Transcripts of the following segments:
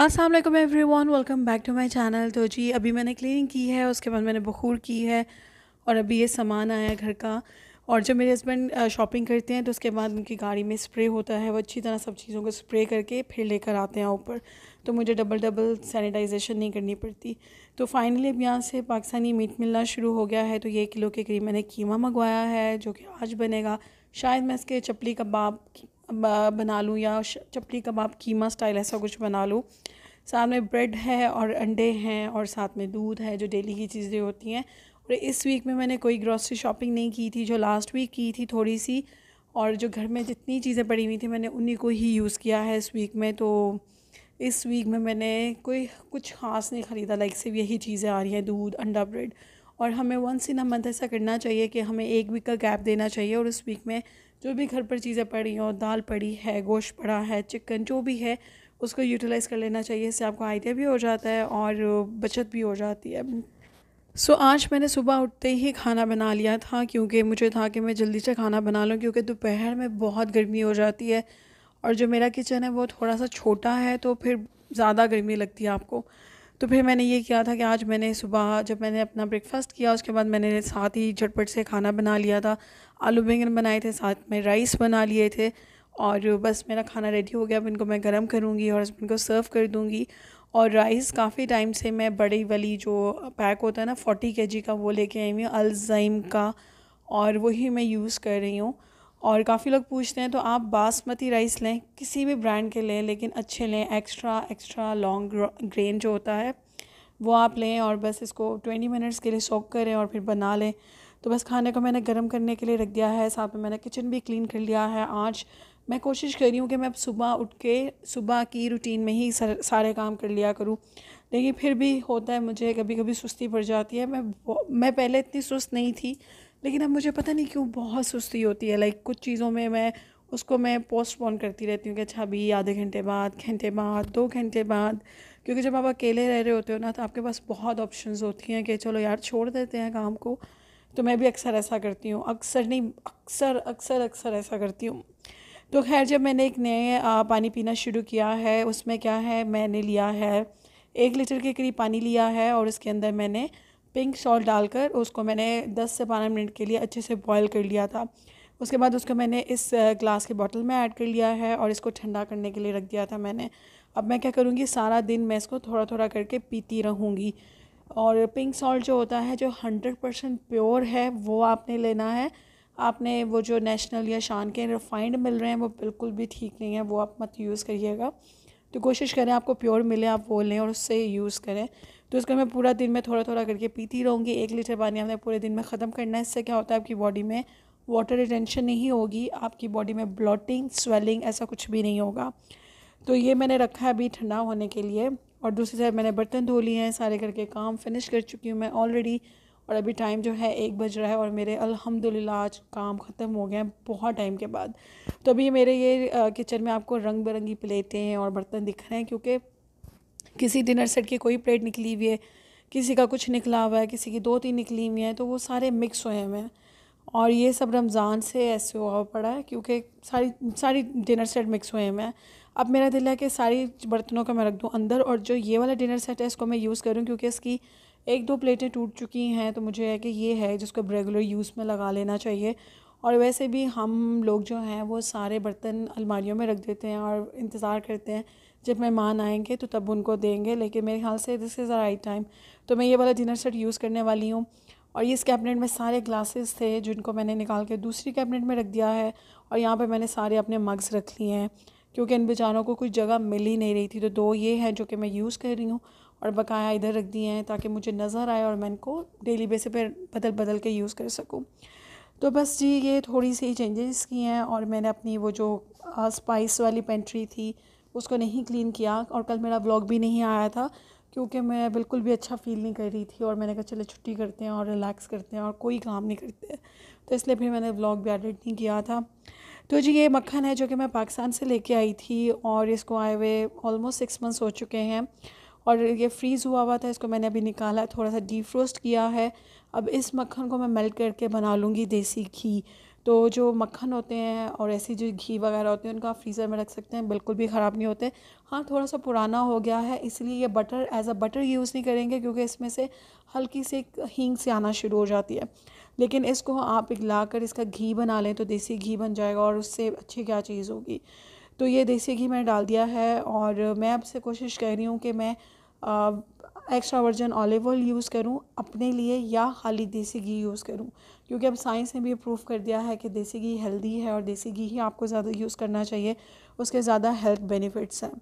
Aslam everyone welcome back to my channel तो जी अभी मैंने क्लीनिंग की है उसके बाद मैंने बखूर की है और अभी ये सामान आया घर का और जब मेरे हस्बैंड शॉपिंग करते हैं तो उसके बाद उनकी गाड़ी में स्प्रे होता है वो अच्छी तरह सब चीज़ों को स्प्रे करके फिर लेकर आते हैं ऊपर तो मुझे डबल डबल सैनिटाइजेशन नहीं करनी पड़ती तो फाइनली अब यहाँ से पाकिस्तानी मीट मिलना शुरू हो गया है तो ये किलो के करीब मैंने कीमा मंगवाया है जो कि आज बनेगा शायद मैं इसके चपली कबाब बना लूँ या चपली कबाब कीमा स्टाइल ऐसा कुछ बना लूँ साथ में ब्रेड है और अंडे हैं और साथ में दूध है जो डेली की चीज़ें होती हैं और इस वीक में मैंने कोई ग्रॉसरी शॉपिंग नहीं की थी जो लास्ट वीक की थी थोड़ी सी और जो घर में जितनी चीज़ें पड़ी हुई थी मैंने उन्हीं को ही यूज़ किया है इस वीक में तो इस वीक में मैंने कोई कुछ ख़ास नहीं ख़रीदा लाइक सिर्फ यही चीज़ें आ रही हैं दूध अंडा ब्रेड और हमें वंस इन अ मंथ ऐसा करना चाहिए कि हमें एक वीक का गैप देना चाहिए और उस वीक में जो भी घर पर चीज़ें पड़ी हों दाल पड़ी है गोश्त पड़ा है चिकन जो भी है उसको यूटिलाइज़ कर लेना चाहिए इससे आपको आइडिया भी हो जाता है और बचत भी हो जाती है सो so, आज मैंने सुबह उठते ही खाना बना लिया था क्योंकि मुझे था कि मैं जल्दी से खाना बना लूँ क्योंकि दोपहर में बहुत गर्मी हो जाती है और जो मेरा किचन है वो थोड़ा सा छोटा है तो फिर ज़्यादा गर्मी लगती है आपको तो फिर मैंने ये किया था कि आज मैंने सुबह जब मैंने अपना ब्रेकफास्ट किया उसके बाद मैंने साथ ही झटपट से खाना बना लिया था आलू बैंगन बनाए थे साथ में राइस बना लिए थे और बस मेरा खाना रेडी हो गया अब इनको मैं गर्म करूँगी और इनको सर्व कर दूँगी और राइस काफ़ी टाइम से मैं बड़ी वाली जो पैक होता है ना फोर्टी के जी का वो लेके आई हुई हूँ अल्जाइम का और वही मैं यूज़ कर रही हूँ और काफ़ी लोग पूछते हैं तो आप बासमती राइस लें किसी भी ब्रांड के लें लेकिन अच्छे लें एक्स्ट्रा एक्स्ट्रा लॉन्ग ग्रेन जो होता है वो आप लें और बस इसको ट्वेंटी मिनट्स के लिए सोक करें और फिर बना लें तो बस खाने को मैंने गर्म करने के लिए रख दिया है साथ में मैंने किचन भी क्लीन कर लिया है आज मैं कोशिश कर रही हूँ कि मैं सुबह उठ के सुबह की रूटीन में ही सारे काम कर लिया करूँ लेकिन फिर भी होता है मुझे कभी कभी सुस्ती पड़ जाती है मैं मैं पहले इतनी सुस्त नहीं थी लेकिन अब मुझे पता नहीं क्यों बहुत सुस्ती होती है लाइक कुछ चीज़ों में मैं उसको मैं पोस्टपोन करती रहती हूँ कि अच्छा अभी आधे घंटे बाद घंटे बाद दो घंटे बाद क्योंकि जब आप अकेले रह रहे होते हो ना तो आपके पास बहुत ऑप्शन होती हैं कि चलो यार छोड़ देते हैं काम को तो मैं भी अक्सर ऐसा करती हूँ अक्सर नहीं अक्सर अक्सर अक्सर ऐसा करती हूँ तो खैर जब मैंने एक नए पानी पीना शुरू किया है उसमें क्या है मैंने लिया है एक लीटर के करीब पानी लिया है और उसके अंदर मैंने पिंक सॉल्ट डालकर उसको मैंने 10 से 12 मिनट के लिए अच्छे से बॉयल कर लिया था उसके बाद उसको मैंने इस ग्लास के बॉटल में ऐड कर लिया है और इसको ठंडा करने के लिए रख दिया था मैंने अब मैं क्या करूँगी सारा दिन मैं इसको थोड़ा थोड़ा करके पीती रहूँगी और पिंक सॉल्ट जो होता है जो हंड्रेड परसेंट प्योर है वो आपने लेना है आपने वो जो नेशनल या शान के रिफाइंड मिल रहे हैं वो बिल्कुल भी ठीक नहीं है वो आप मत यूज़ करिएगा तो कोशिश करें आपको प्योर मिले आप वो लें और उससे यूज़ करें तो इसको मैं पूरा दिन में थोड़ा थोड़ा करके पीती रहूँगी एक लीटर पानी हमने पूरे दिन में ख़त्म करना है इससे क्या होता है आपकी बॉडी में वाटर रिटेंशन नहीं होगी आपकी बॉडी में ब्लॉटिंग स्वेलिंग ऐसा कुछ भी नहीं होगा तो ये मैंने रखा है अभी ठंडा होने के लिए और दूसरी तरफ मैंने बर्तन धो लिए हैं सारे करके काम फिनिश कर चुकी हूँ मैं ऑलरेडी और अभी टाइम जो है एक बज रहा है और मेरे अल्हम्दुलिल्लाह आज काम ख़त्म हो गया है बहुत टाइम के बाद तो अभी मेरे ये किचन में आपको रंग बिरंगी प्लेटें और बर्तन दिख रहे हैं क्योंकि किसी डिनर सेट की कोई प्लेट निकली हुई है किसी का कुछ निकला हुआ है किसी की दो तीन निकली हुई हैं तो वो सारे मिक्स हुए हुए हैं और ये सब रमज़ान से ऐसे हुआ पड़ा है क्योंकि सारी सारी डिनर सेट मिक्स हुए हैं मैं अब मेरा दिल है कि सारी बर्तनों का मैं रख दूँ अंदर और जो ये वाला डिनर सेट है इसको मैं यूज़ करूँ क्योंकि इसकी एक दो प्लेटें टूट चुकी हैं तो मुझे है कि ये है जिसको रेगुलर यूज़ में लगा लेना चाहिए और वैसे भी हम लोग जो हैं वो सारे बर्तन अलमारियों में रख देते हैं और इंतज़ार करते हैं जब मेहमान आएंगे तो तब उनको देंगे लेकिन मेरे ख्याल से this is a right time तो मैं ये वाला डिनर सेट यूज़ करने वाली हूँ और ये इस कैबिनेट में सारे ग्लासेस थे जिनको मैंने निकाल के दूसरी कैबिनेट में रख दिया है और यहाँ पर मैंने सारे अपने मग्स रख लिए हैं क्योंकि इन बेचारों को कुछ जगह मिल ही नहीं रही थी तो दो ये हैं जो कि मैं यूज़ कर रही हूँ और बकाया इधर रख दिए हैं ताकि मुझे नज़र आए और मैं इनको डेली बेस पर बदल बदल के यूज़ कर सकूँ तो बस जी ये थोड़ी सी चेंजेस की हैं और मैंने अपनी वो जो स्पाइस वाली पेंट्री थी उसको नहीं क्लीन किया और कल मेरा ब्लॉग भी नहीं आया था क्योंकि मैं बिल्कुल भी अच्छा फील नहीं कर रही थी और मैंने कहा चलो छुट्टी करते हैं और रिलैक्स करते हैं और कोई काम नहीं करते तो इसलिए फिर मैंने ब्लॉग भी एडिट नहीं किया था तो जी ये मक्खन है जो कि मैं पाकिस्तान से लेके आई थी और इसको आए हुए ऑलमोस्ट सिक्स मंथ्स हो चुके हैं और ये फ्रीज़ हुआ हुआ था इसको मैंने अभी निकाला थोड़ा सा डीफ्रोस्ट किया है अब इस मक्खन को मैं मेल्ट करके बना लूँगी देसी घी तो जो मक्खन होते हैं और ऐसी जो घी वगैरह होते हैं उनका आप फ्रीज़र में रख सकते हैं बिल्कुल भी ख़राब नहीं होते हाँ थोड़ा सा पुराना हो गया है इसलिए ये butter as a butter use नहीं करेंगे क्योंकि इसमें से हल्की सी हींग से आना शुरू हो जाती है लेकिन इसको आप पिघला कर इसका घी बना लें तो देसी घी बन जाएगा और उससे अच्छी क्या चीज़ होगी तो ये देसी घी मैंने डाल दिया है और मैं आपसे कोशिश कर रही हूँ कि मैं extra virgin olive oil use करूँ अपने लिए या खाली देसी घी यूज़ करूँ क्योंकि अब साइंस ने भी प्रूव कर दिया है कि देसी घी हेल्दी है और देसी घी ही आपको ज़्यादा यूज़ करना चाहिए उसके ज़्यादा हेल्थ बेनिफिट्स हैं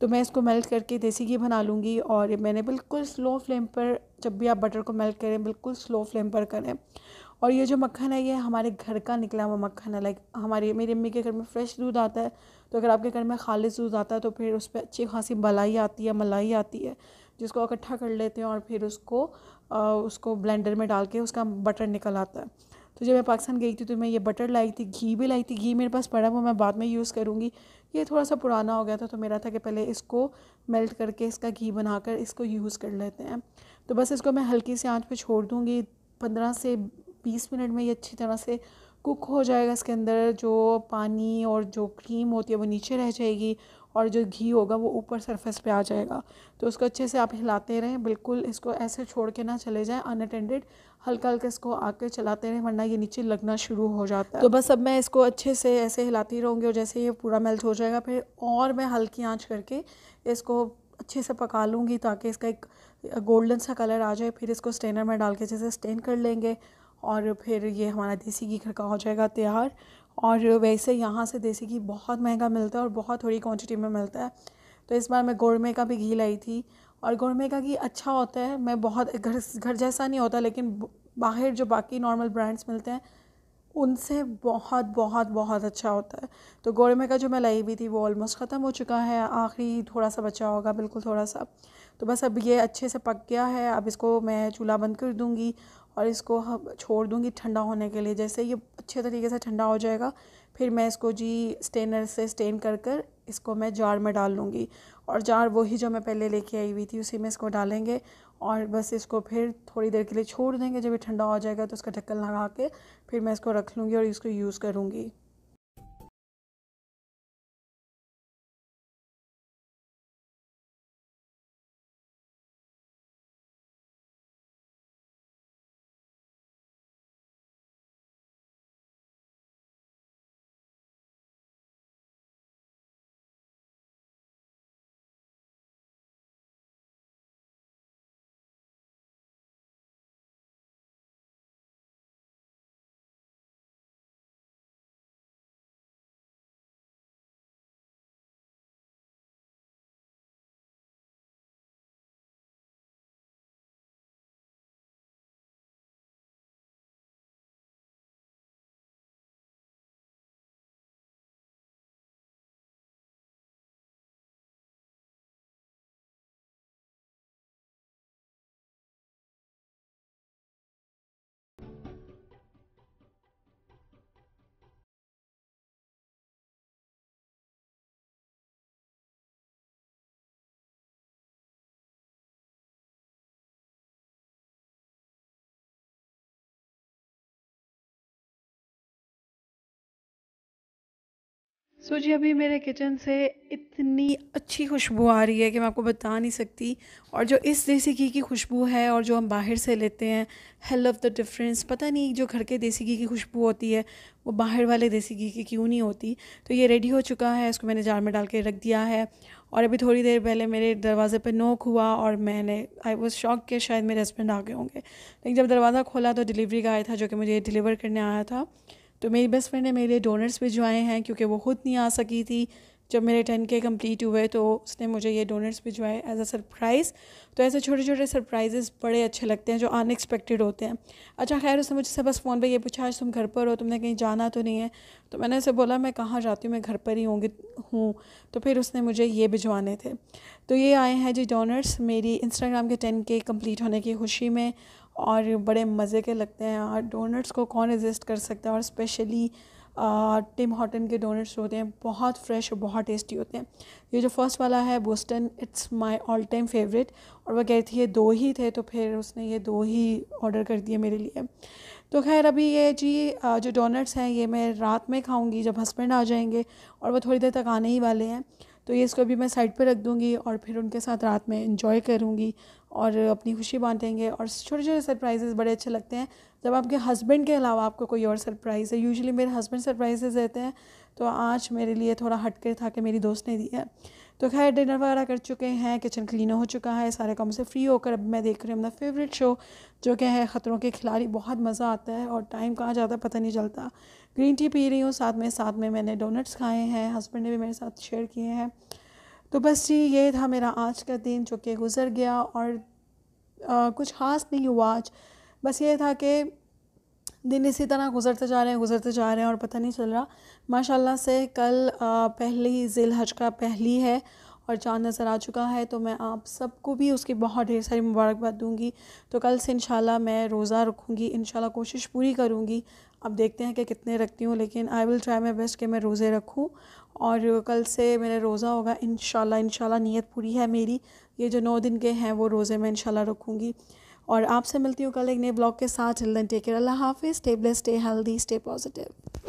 तो मैं इसको मेल्ट करके देसी घी बना लूँगी और ये मैंने बिल्कुल स्लो फ्लेम पर जब भी आप बटर को मेल्ट करें बिल्कुल स्लो फ्लेम पर करें और ये जो मक्खन है ये हमारे घर का निकला हुआ मक्खन है लाइक हमारी मेरी अम्मी के घर में फ्रेश दूध आता है तो अगर आपके घर में खालिश दूध आता है तो फिर उस पर अच्छी खासी मलाई आती है मलाई आती है जिसको इकट्ठा कर लेते हैं और फिर उसको आ, उसको ब्लेंडर में डाल के उसका बटर निकल आता है तो जब मैं पाकिस्तान गई थी तो मैं ये बटर लाई थी घी भी लाई थी घी मेरे पास पड़ा वो मैं बाद में यूज़ करूँगी ये थोड़ा सा पुराना हो गया था तो मेरा था कि पहले इसको मेल्ट करके इसका घी बनाकर इसको यूज़ कर लेते हैं तो बस इसको मैं हल्की सी आँच पर छोड़ दूँगी पंद्रह से बीस मिनट में ये अच्छी तरह से कुक हो जाएगा इसके अंदर जो पानी और जो क्रीम होती है वो नीचे रह जाएगी और जो घी होगा वो ऊपर सरफेस पे आ जाएगा तो उसको अच्छे से आप हिलाते रहें बिल्कुल इसको ऐसे छोड़ के ना चले जाएँ अनअटेंडेड हल्का हल्का इसको आके चलाते रहें वरना ये नीचे लगना शुरू हो जाता है तो बस अब मैं इसको अच्छे से ऐसे हिलाती रहूँगी और जैसे ये पूरा मेल्ट हो जाएगा फिर और मैं हल्की आँच करके इसको अच्छे से पका लूँगी ताकि इसका एक गोल्डन सा कलर आ जाए फिर इसको स्टेनर में डाल के जैसे स्टेन कर लेंगे और फिर ये हमारा देसी घी खड़का हो जाएगा तैयार और वैसे यहाँ से देसी घी बहुत महंगा मिलता है और बहुत थोड़ी क्वांटिटी में मिलता है तो इस बार मैं गोरमे का भी घी लाई थी और गोड़मे का घी अच्छा होता है मैं बहुत घर घर जैसा नहीं होता लेकिन बाहर जो बाकी नॉर्मल ब्रांड्स मिलते हैं उनसे बहुत बहुत बहुत अच्छा होता है तो गोरमे का जो मैं लाई हुई थी वो ऑलमोस्ट ख़त्म हो चुका है आखिरी थोड़ा सा बचा होगा बिल्कुल थोड़ा सा तो बस अब ये अच्छे से पक गया है अब इसको मैं चूल्हा बंद कर दूँगी और इसको छोड़ दूँगी ठंडा होने के लिए जैसे ये अच्छे तरीके से ठंडा हो जाएगा फिर मैं इसको जी स्टेनर से स्टेन कर कर इसको मैं जार में डाल लूँगी और जार वही जो मैं पहले लेके आई हुई थी उसी में इसको डालेंगे और बस इसको फिर थोड़ी देर के लिए छोड़ देंगे जब ये ठंडा हो जाएगा तो उसका ढक्कन लगा के फिर मैं इसको रख लूँगी और इसको यूज़ करूँगी सो so जी अभी मेरे किचन से इतनी अच्छी खुशबू आ रही है कि मैं आपको बता नहीं सकती और जो इस देसी घी की खुशबू है और जो हम बाहर से लेते हैं हेल ऑफ़ द डिफरेंस पता नहीं जो घर के देसी घी की खुशबू होती है वो बाहर वाले देसी घी की क्यों नहीं होती तो ये रेडी हो चुका है इसको मैंने जार में डाल के रख दिया है और अभी थोड़ी देर पहले मेरे दरवाज़े पर नोक हुआ और मैंने आई वॉज शॉक के शायद मेरे हस्बैंड आ गए होंगे लेकिन जब दरवाज़ा खोला तो डिलीवरी का आया था जो कि मुझे डिलीवर करने आया था तो मेरी बेस्ट फ्रेंड ने मेरे लिए डोनट्स भिजवाए हैं क्योंकि वो खुद नहीं आ सकी थी जब मेरे टेन के कम्प्लीट हुए तो उसने मुझे ये डोनट्स भिजवाए एज अ सरप्राइज़ तो ऐसे छोटे छोटे सरप्राइजेस बड़े अच्छे लगते हैं जो अनएक्सपेक्टेड होते हैं अच्छा खैर उसने मुझसे बस फ़ोन पे ये पूछा आज तुम घर पर हो तुमने कहीं जाना तो नहीं है तो मैंने उसे बोला मैं कहाँ जाती हूँ मैं घर पर ही होंगी हूँ तो फिर उसने मुझे ये भिजवाने थे तो ये आए हैं जी डोनट्स मेरी इंस्टाग्राम के टेन के कम्प्लीट होने की खुशी में और बड़े मज़े के लगते हैं और डोनट्स को कौन रजिस्ट कर सकता है और स्पेशली टिम हॉटन के डोनट्स होते हैं बहुत फ्रेश और बहुत टेस्टी होते हैं ये जो फर्स्ट वाला है Boston it's my all time favourite और वह कहती थी ये दो ही थे तो फिर उसने ये दो ही ऑर्डर कर दिए मेरे लिए तो खैर अभी ये जी जो डोनट्स हैं ये मैं रात में खाऊंगी जब हस्बैंड आ जाएंगे और वह थोड़ी देर तक आने ही वाले हैं तो ये इसको अभी मैं साइड पर रख दूँगी और फिर उनके साथ रात में इंजॉय करूँगी और अपनी खुशी बांटेंगे और छोटे छोटे सरप्राइजेज बड़े अच्छे लगते हैं जब आपके हस्बैंड के अलावा आपको कोई और सरप्राइज़ है यूजुअली मेरे हस्बैंड सरप्राइजेज देते हैं तो आज मेरे लिए थोड़ा हटके था कि मेरी दोस्त ने दिया तो खैर डिनर वगैरह कर चुके हैं किचन क्लीन हो चुका है सारे काम से फ्री होकर अब मैं देख रही हूँ अपना फेवरेट शो जो कि है ख़तरों के खिलाड़ी बहुत मज़ा आता है और टाइम कहाँ जाता पता नहीं चलता ग्रीन टी पी रही हूँ साथ में साथ में मैंने डोनट्स खाए हैं हस्बैंड ने भी मेरे साथ शेयर किए हैं तो बस जी ये था मेरा आज का दिन जो कि गुज़र गया और आ, कुछ ख़ास नहीं हुआ आज बस ये था कि दिन इसी तरह गुजरते जा रहे हैं गुजरते जा रहे हैं और पता नहीं चल रहा माशाल्लाह से कल पहली जिल हज का पहली है और चाँद नज़र आ चुका है तो मैं आप सबको भी उसकी बहुत ढेर सारी मुबारकबाद दूंगी तो कल से इन मैं रोज़ा रखूँगी इन कोशिश पूरी करूँगी अब देखते हैं कि कितने रखती हूँ लेकिन I will try my best कि मैं रोज़े रखूँ और कल से मेरा रोज़ा होगा इन शाला नीयत पूरी है मेरी ये जो नौ दिन के हैं वो रोज़े मैं इन रखूँगी और आपसे मिलती हूँ कल एक नए ब्लॉग के साथ टेक केयर अल्लाह हाफिज़ stay bless stay healthy stay positive